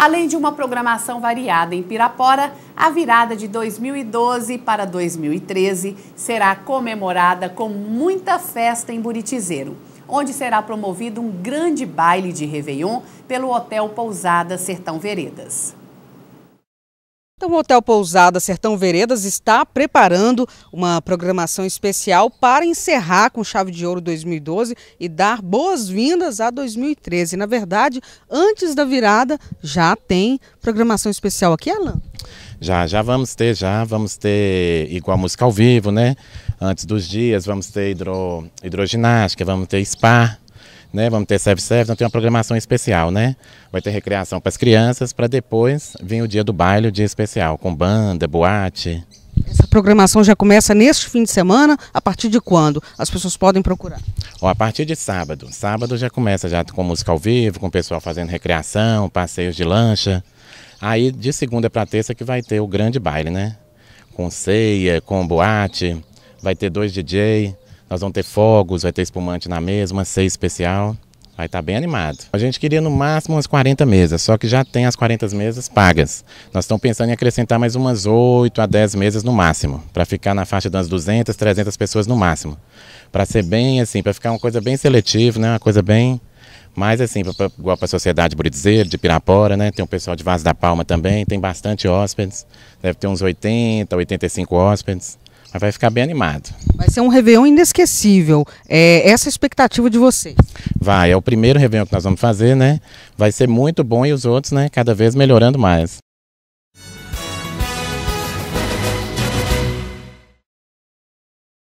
além de uma programação variada em Pirapora, a virada de 2012 para 2013 será comemorada com muita festa em Buritizeiro, onde será promovido um grande baile de Réveillon pelo Hotel Pousada Sertão Veredas. Então, o Hotel Pousada Sertão Veredas está preparando uma programação especial para encerrar com chave de ouro 2012 e dar boas-vindas a 2013. Na verdade, antes da virada, já tem programação especial aqui, Alan? Já, já vamos ter, já vamos ter igual música ao vivo, né? Antes dos dias, vamos ter hidro, hidroginástica, vamos ter spa, né? Vamos ter self-service, não tem uma programação especial, né? Vai ter recreação para as crianças, para depois vir o dia do baile, o dia especial, com banda, boate. Essa programação já começa neste fim de semana, a partir de quando as pessoas podem procurar? a partir de sábado. Sábado já começa já com música ao vivo, com o pessoal fazendo recreação, passeios de lancha. Aí de segunda para terça que vai ter o grande baile, né? Com ceia, com boate, vai ter dois DJ, nós vamos ter fogos, vai ter espumante na mesa, uma ceia especial. Vai estar tá bem animado. A gente queria no máximo umas 40 mesas, só que já tem as 40 mesas pagas. Nós estamos pensando em acrescentar mais umas 8 a 10 mesas no máximo, para ficar na faixa das 200, 300 pessoas no máximo. Para ser bem assim, para ficar uma coisa bem seletiva, né? Uma coisa bem mais assim, pra, igual para a sociedade Buritizeiro, de Pirapora, né? Tem o pessoal de Vaz da Palma também, tem bastante hóspedes. Deve ter uns 80, 85 hóspedes. Mas vai ficar bem animado. Vai ser um Réveillon inesquecível. É essa a expectativa de vocês. Vai, é o primeiro Réveillon que nós vamos fazer, né? Vai ser muito bom e os outros, né? Cada vez melhorando mais.